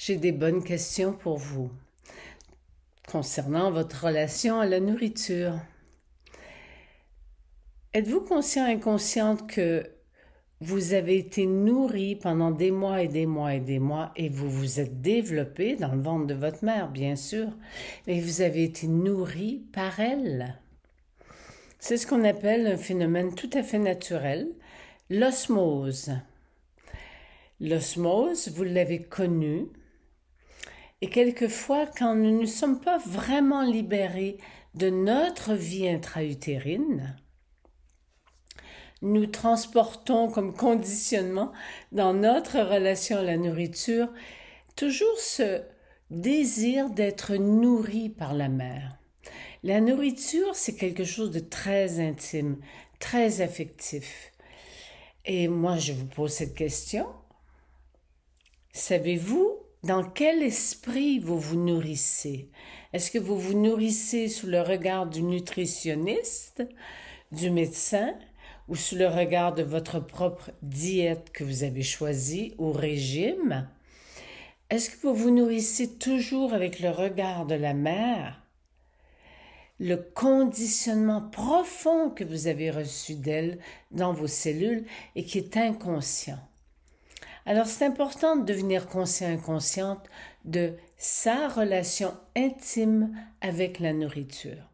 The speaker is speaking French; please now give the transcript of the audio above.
j'ai des bonnes questions pour vous concernant votre relation à la nourriture. Êtes-vous conscient inconsciente que vous avez été nourri pendant des mois et des mois et des mois et vous vous êtes développé dans le ventre de votre mère, bien sûr, mais vous avez été nourri par elle. C'est ce qu'on appelle un phénomène tout à fait naturel, l'osmose. L'osmose, vous l'avez connue, et quelquefois, quand nous ne sommes pas vraiment libérés de notre vie intra-utérine, nous transportons comme conditionnement dans notre relation à la nourriture toujours ce désir d'être nourri par la mère. La nourriture, c'est quelque chose de très intime, très affectif. Et moi, je vous pose cette question. Savez-vous dans quel esprit vous vous nourrissez? Est-ce que vous vous nourrissez sous le regard du nutritionniste, du médecin ou sous le regard de votre propre diète que vous avez choisie ou régime? Est-ce que vous vous nourrissez toujours avec le regard de la mère? le conditionnement profond que vous avez reçu d'elle dans vos cellules et qui est inconscient. Alors c'est important de devenir conscient et consciente de sa relation intime avec la nourriture.